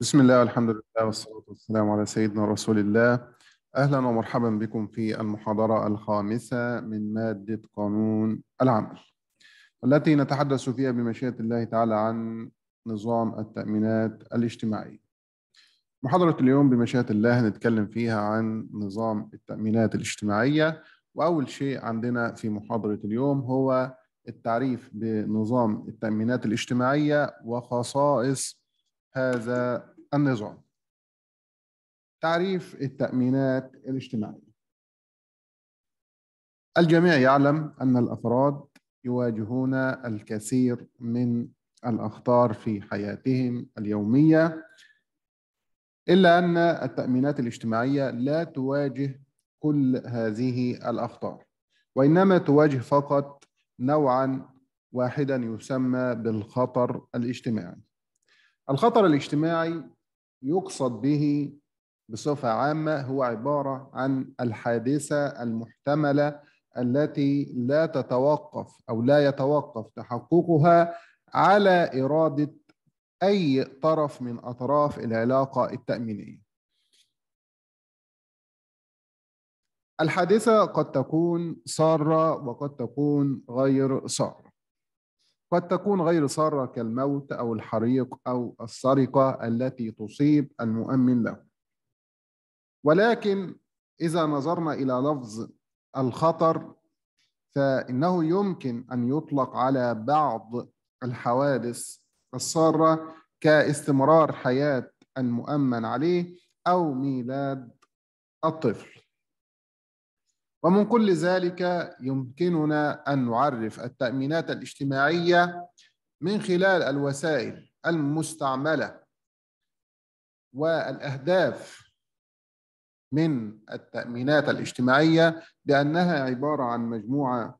بسم الله والحمد لله والصلاة والسلام على سيدنا رسول الله أهلا ومرحبا بكم في المحاضرة الخامسة من مادة قانون العمل والتي نتحدث فيها بمشيئة الله تعالى عن نظام التأمينات الاجتماعية محاضرة اليوم بمشيئة الله هنتكلم فيها عن نظام التأمينات الاجتماعية وأول شيء عندنا في محاضرة اليوم هو التعريف بنظام التأمينات الاجتماعية وخصائص هذا النظام تعريف التأمينات الاجتماعية الجميع يعلم أن الأفراد يواجهون الكثير من الأخطار في حياتهم اليومية إلا أن التأمينات الاجتماعية لا تواجه كل هذه الأخطار وإنما تواجه فقط نوعا واحدا يسمى بالخطر الاجتماعي الخطر الاجتماعي يقصد به بصفة عامة هو عبارة عن الحادثة المحتملة التي لا تتوقف أو لا يتوقف تحققها على إرادة أي طرف من أطراف العلاقة التأمينية. الحادثة قد تكون سارة وقد تكون غير سارة. قد تكون غير سارة كالموت أو الحريق أو السرقة التي تصيب المؤمن له ولكن إذا نظرنا إلى لفظ الخطر فإنه يمكن أن يطلق على بعض الحوادث السارة كاستمرار حياة المؤمن عليه أو ميلاد الطفل ومن كل ذلك يمكننا أن نعرف التأمينات الاجتماعية من خلال الوسائل المستعملة والأهداف من التأمينات الاجتماعية بأنها عبارة عن مجموعة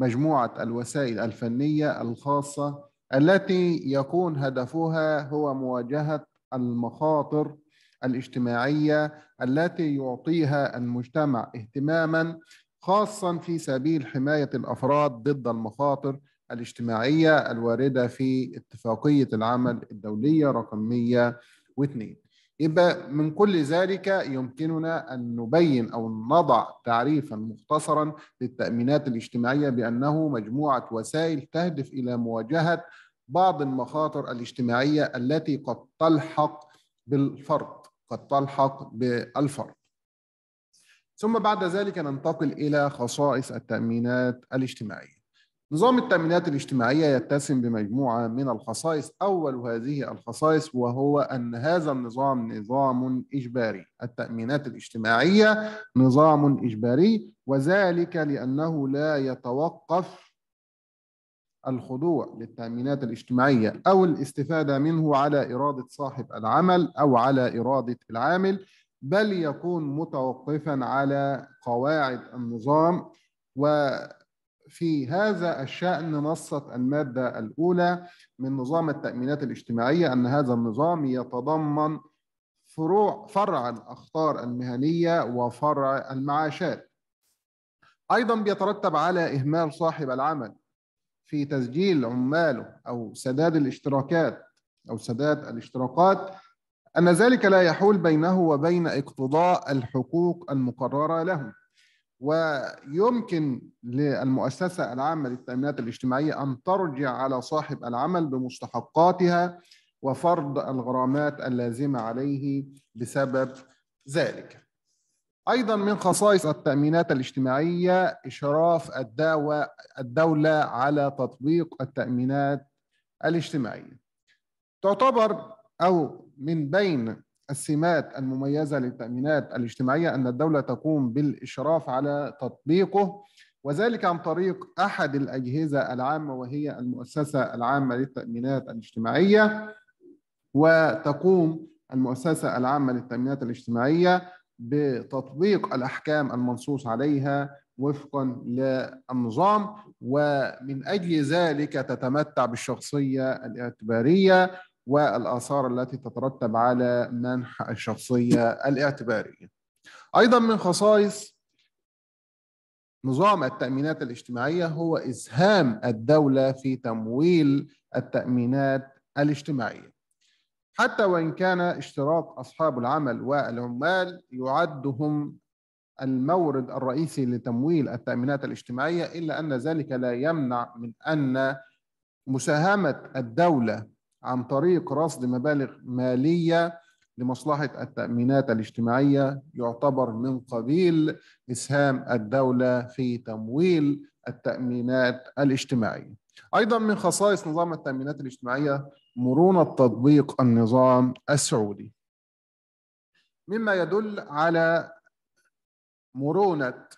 مجموعة الوسائل الفنية الخاصة التي يكون هدفها هو مواجهة المخاطر الاجتماعيه التي يعطيها المجتمع اهتماما خاصا في سبيل حمايه الافراد ضد المخاطر الاجتماعيه الوارده في اتفاقيه العمل الدوليه رقم 102 يبقى من كل ذلك يمكننا ان نبين او نضع تعريفا مختصرا للتامينات الاجتماعيه بانه مجموعه وسائل تهدف الى مواجهه بعض المخاطر الاجتماعيه التي قد تلحق بالفرد قد تلحق بالفرد ثم بعد ذلك ننتقل إلى خصائص التأمينات الاجتماعية نظام التأمينات الاجتماعية يتسم بمجموعة من الخصائص أول هذه الخصائص وهو أن هذا النظام نظام إجباري التأمينات الاجتماعية نظام إجباري وذلك لأنه لا يتوقف الخضوع للتأمينات الاجتماعية أو الاستفادة منه على إرادة صاحب العمل أو على إرادة العامل بل يكون متوقفا على قواعد النظام وفي هذا الشأن نصت المادة الأولى من نظام التأمينات الاجتماعية أن هذا النظام يتضمن فروع فرع الأخطار المهنية وفرع المعاشات أيضا بيترتب على إهمال صاحب العمل في تسجيل عماله أو سداد الاشتراكات أو سداد الاشتراكات أن ذلك لا يحول بينه وبين اقتضاء الحقوق المقررة له ويمكن للمؤسسة العامة للتأمينات الاجتماعية أن ترجع على صاحب العمل بمستحقاتها وفرض الغرامات اللازمة عليه بسبب ذلك ايضا من خصائص التامينات الاجتماعيه اشراف الدعوه الدوله على تطبيق التامينات الاجتماعيه تعتبر او من بين السمات المميزه للتامينات الاجتماعيه ان الدوله تقوم بالاشراف على تطبيقه وذلك عن طريق احد الاجهزه العامه وهي المؤسسه العامه للتامينات الاجتماعيه وتقوم المؤسسه العامه للتامينات الاجتماعيه بتطبيق الأحكام المنصوص عليها وفقا للنظام ومن أجل ذلك تتمتع بالشخصية الاعتبارية والآثار التي تترتب على منح الشخصية الاعتبارية أيضا من خصائص نظام التأمينات الاجتماعية هو إسهام الدولة في تمويل التأمينات الاجتماعية حتى وإن كان اشتراك أصحاب العمل والعمال يعدهم المورد الرئيسي لتمويل التأمينات الاجتماعية إلا أن ذلك لا يمنع من أن مساهمة الدولة عن طريق رصد مبالغ مالية لمصلحة التأمينات الاجتماعية يعتبر من قبيل إسهام الدولة في تمويل التأمينات الاجتماعية. أيضا من خصائص نظام التأمينات الاجتماعية مرونة تطبيق النظام السعودي مما يدل على مرونة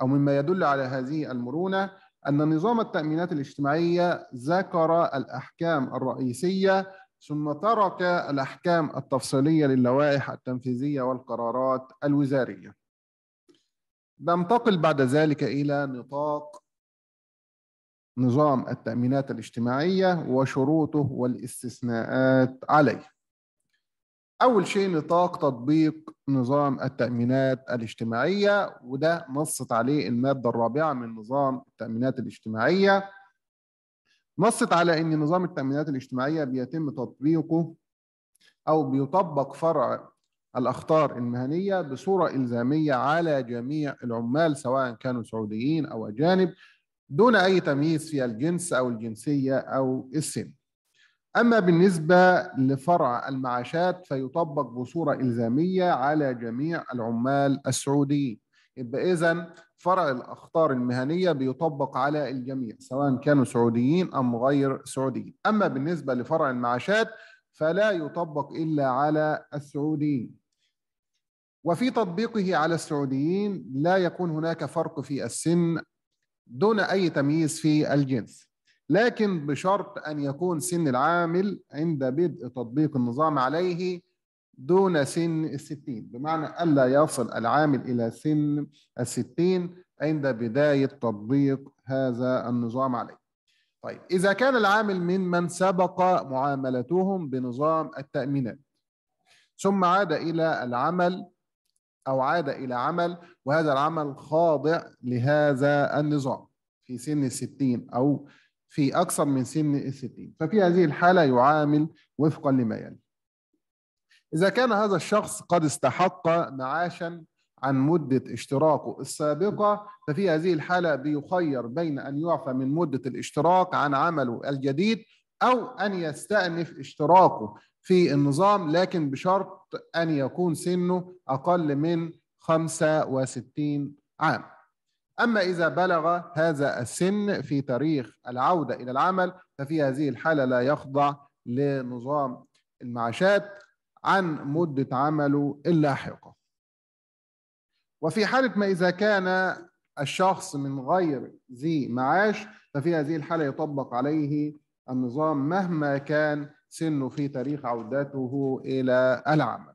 أو مما يدل على هذه المرونة أن نظام التأمينات الاجتماعية ذكر الأحكام الرئيسية ثم ترك الأحكام التفصيلية للوائح التنفيذية والقرارات الوزارية ننتقل بعد ذلك إلى نطاق نظام التأمينات الاجتماعية وشروطه والاستثناءات عليه أول شيء نطاق تطبيق نظام التأمينات الاجتماعية وده نصت عليه المادة الرابعة من نظام التأمينات الاجتماعية نصت على أن نظام التأمينات الاجتماعية بيتم تطبيقه أو بيطبق فرع الأخطار المهنية بصورة إلزامية على جميع العمال سواء كانوا سعوديين أو أجانب دون أي تمييز في الجنس أو الجنسية أو السن أما بالنسبة لفرع المعاشات فيطبق بصورة إلزامية على جميع العمال السعوديين يبقى إذا فرع الأخطار المهنية بيطبق على الجميع سواء كانوا سعوديين أم غير سعوديين أما بالنسبة لفرع المعاشات فلا يطبق إلا على السعوديين وفي تطبيقه على السعوديين لا يكون هناك فرق في السن دون أي تمييز في الجنس لكن بشرط أن يكون سن العامل عند بدء تطبيق النظام عليه دون سن الستين بمعنى ألا يصل العامل إلى سن الستين عند بداية تطبيق هذا النظام عليه طيب إذا كان العامل ممن سبق معاملتهم بنظام التأمينات ثم عاد إلى العمل أو عاد إلى عمل وهذا العمل خاضع لهذا النظام في سن الستين أو في أكثر من سن الستين ففي هذه الحالة يعامل وفقا لما يلي إذا كان هذا الشخص قد استحق معاشا عن مدة اشتراكه السابقة ففي هذه الحالة بيخير بين أن يعفى من مدة الاشتراك عن عمله الجديد أو أن يستأنف اشتراكه في النظام لكن بشرط أن يكون سنه أقل من 65 عام أما إذا بلغ هذا السن في تاريخ العودة إلى العمل ففي هذه الحالة لا يخضع لنظام المعاشات عن مدة عمله اللاحقة وفي حالة ما إذا كان الشخص من غير ذي معاش ففي هذه الحالة يطبق عليه النظام مهما كان سنه في تاريخ عودته إلى العمل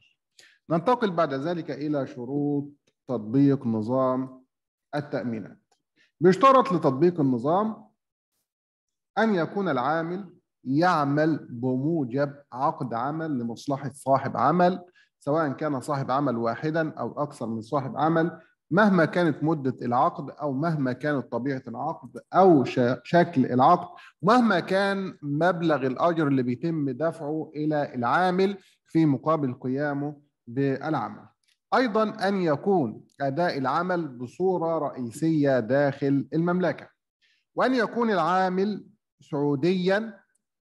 ننتقل بعد ذلك إلى شروط تطبيق نظام التأمينات بيشترط لتطبيق النظام أن يكون العامل يعمل بموجب عقد عمل لمصلحة صاحب عمل سواء كان صاحب عمل واحدا أو أكثر من صاحب عمل مهما كانت مدة العقد أو مهما كانت طبيعة العقد أو شكل العقد مهما كان مبلغ الأجر اللي بيتم دفعه إلى العامل في مقابل قيامه بالعمل أيضا أن يكون أداء العمل بصورة رئيسية داخل المملكة وأن يكون العامل سعوديا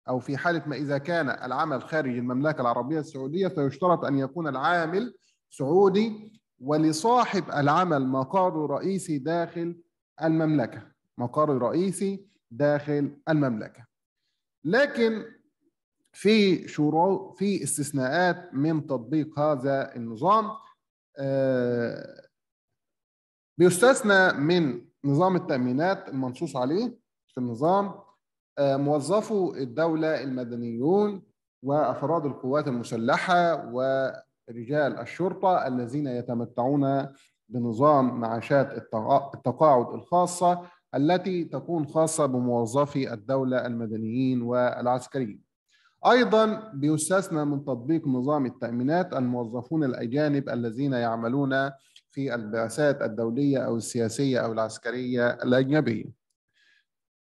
أو في حالة ما إذا كان العمل خارج المملكة العربية السعودية فيشترط أن يكون العامل سعودي ولصاحب العمل مقر رئيسي داخل المملكة مقر رئيسي داخل المملكة لكن في شروط في استثناءات من تطبيق هذا النظام آه، بيستثنى من نظام التأمينات المنصوص عليه في النظام آه، موظفو الدولة المدنيون وأفراد القوات المسلحة و رجال الشرطة الذين يتمتعون بنظام معاشات التقاعد الخاصة التي تكون خاصة بموظفي الدولة المدنيين والعسكريين أيضا بيستثنى من تطبيق نظام التأمينات الموظفون الأجانب الذين يعملون في البعثات الدولية أو السياسية أو العسكرية الأجنبية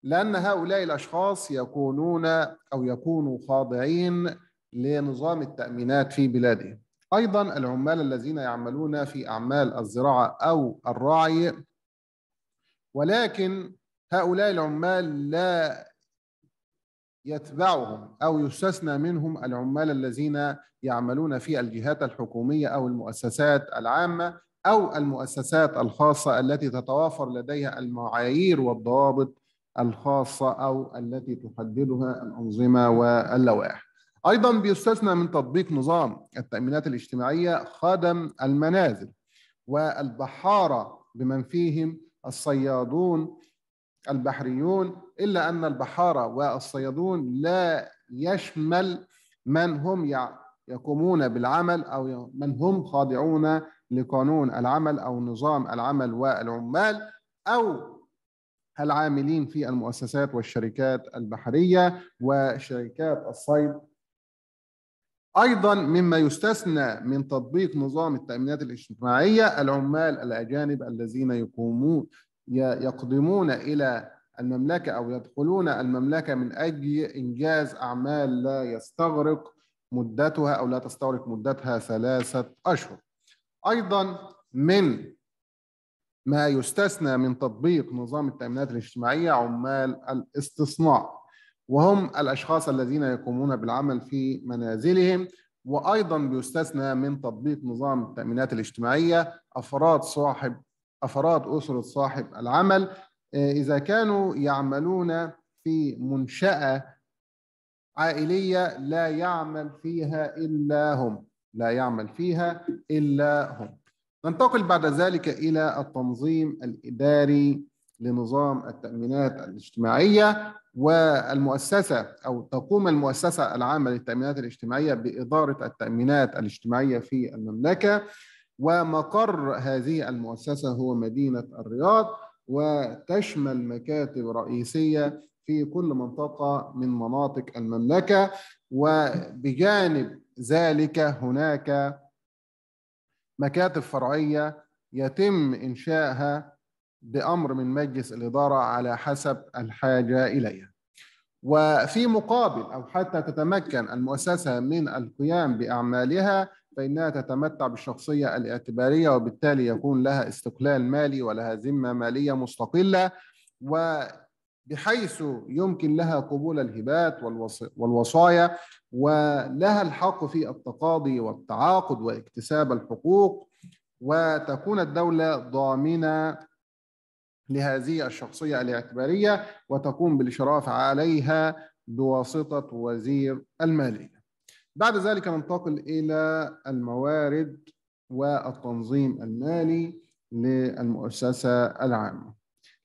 لأن هؤلاء الأشخاص يكونون أو يكونوا خاضعين لنظام التأمينات في بلادهم أيضا العمال الذين يعملون في أعمال الزراعة أو الرعي ولكن هؤلاء العمال لا يتبعهم أو يستثنى منهم العمال الذين يعملون في الجهات الحكومية أو المؤسسات العامة أو المؤسسات الخاصة التي تتوافر لديها المعايير والضوابط الخاصة أو التي تحددها الأنظمة واللوائح أيضا بيستثنى من تطبيق نظام التأمينات الاجتماعية خادم المنازل والبحارة بمن فيهم الصيادون البحريون إلا أن البحارة والصيادون لا يشمل من هم يقومون بالعمل أو من هم خاضعون لقانون العمل أو نظام العمل والعمال أو العاملين في المؤسسات والشركات البحرية وشركات الصيد ايضا مما يستثنى من تطبيق نظام التامينات الاجتماعيه العمال الاجانب الذين يقومون يقدمون الى المملكه او يدخلون المملكه من اجل انجاز اعمال لا يستغرق مدتها او لا تستغرق مدتها ثلاثه اشهر. ايضا من ما يستثنى من تطبيق نظام التامينات الاجتماعيه عمال الاستصناع. وهم الأشخاص الذين يقومون بالعمل في منازلهم وأيضا بيستثنى من تطبيق نظام التأمينات الاجتماعية أفراد صاحب أفراد أسرة صاحب العمل آه، إذا كانوا يعملون في منشأة عائلية لا يعمل فيها إلا هم لا يعمل فيها إلا هم ننتقل بعد ذلك إلى التنظيم الإداري لنظام التأمينات الاجتماعية والمؤسسة أو تقوم المؤسسة العامة للتأمينات الاجتماعية بإدارة التأمينات الاجتماعية في المملكة ومقر هذه المؤسسة هو مدينة الرياض وتشمل مكاتب رئيسية في كل منطقة من مناطق المملكة وبجانب ذلك هناك مكاتب فرعية يتم إنشائها بأمر من مجلس الإدارة على حسب الحاجة إليها وفي مقابل أو حتى تتمكن المؤسسة من القيام بأعمالها فإنها تتمتع بالشخصية الاعتبارية وبالتالي يكون لها استقلال مالي ولها ذمة مالية مستقلة و بحيث يمكن لها قبول الهبات والوصايا ولها الحق في التقاضي والتعاقد واكتساب الحقوق وتكون الدولة ضامنة لهذه الشخصية الاعتبارية وتقوم بالإشراف عليها بواسطة وزير المالية بعد ذلك ننتقل إلى الموارد والتنظيم المالي للمؤسسة العامة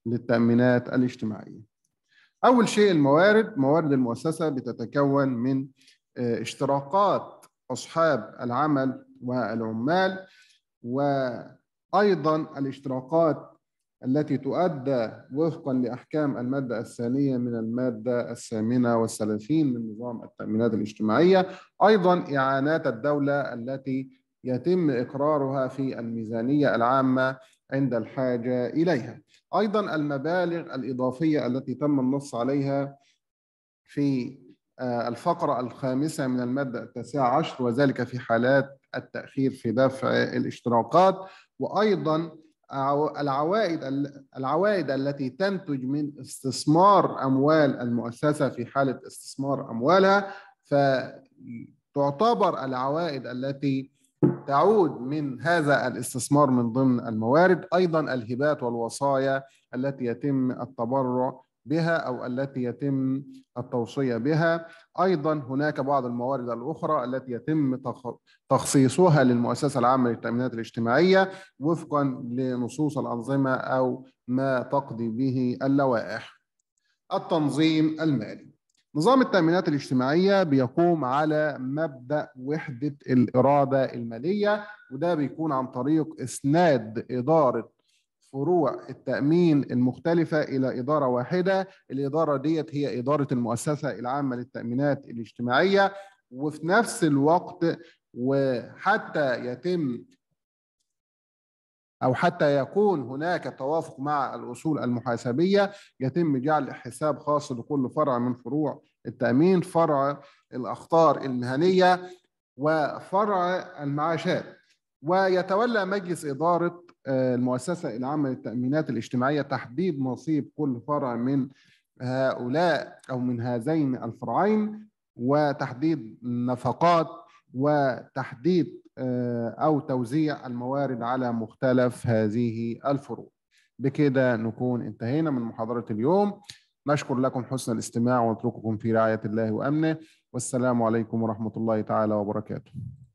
للتأمينات الاجتماعية أول شيء الموارد موارد المؤسسة بتتكون من آه، اشتراكات أصحاب العمل والعمال وأيضا الاشتراكات التي تؤدى وفقا لأحكام المادة الثانية من المادة الثامنة والثلاثين من نظام التأمينات الاجتماعية أيضا إعانات الدولة التي يتم إقرارها في الميزانية العامة عند الحاجة إليها أيضا المبالغ الإضافية التي تم النص عليها في آه، الفقرة الخامسة من المادة التاسعة عشر وذلك في حالات التأخير في دفع الاشتراكات وأيضا العوائد العوائد التي تنتج من استثمار اموال المؤسسه في حاله استثمار اموالها فتعتبر العوائد التي تعود من هذا الاستثمار من ضمن الموارد ايضا الهبات والوصايا التي يتم التبرع بها أو التي يتم التوصية بها أيضا هناك بعض الموارد الأخرى التي يتم تخصيصها للمؤسسة العامة للتأمينات الاجتماعية وفقا لنصوص الأنظمة أو ما تقضي به اللوائح التنظيم المالي نظام التأمينات الاجتماعية بيقوم على مبدأ وحدة الإرادة المالية وده بيكون عن طريق إسناد إدارة فروع التأمين المختلفة إلى إدارة واحدة الإدارة ديت هي إدارة المؤسسة العامة للتأمينات الاجتماعية وفي نفس الوقت وحتى يتم أو حتى يكون هناك توافق مع الأصول المحاسبية يتم جعل حساب خاص لكل فرع من فروع التأمين فرع الأخطار المهنية وفرع المعاشات ويتولى مجلس إدارة المؤسسة العامة للتأمينات الاجتماعية تحديد نصيب كل فرع من هؤلاء أو من هذين الفرعين وتحديد النفقات وتحديد آه، أو توزيع الموارد على مختلف هذه الفروع بكده نكون انتهينا من محاضرة اليوم نشكر لكم حسن الاستماع ونترككم في رعاية الله وأمنه والسلام عليكم ورحمة الله تعالى وبركاته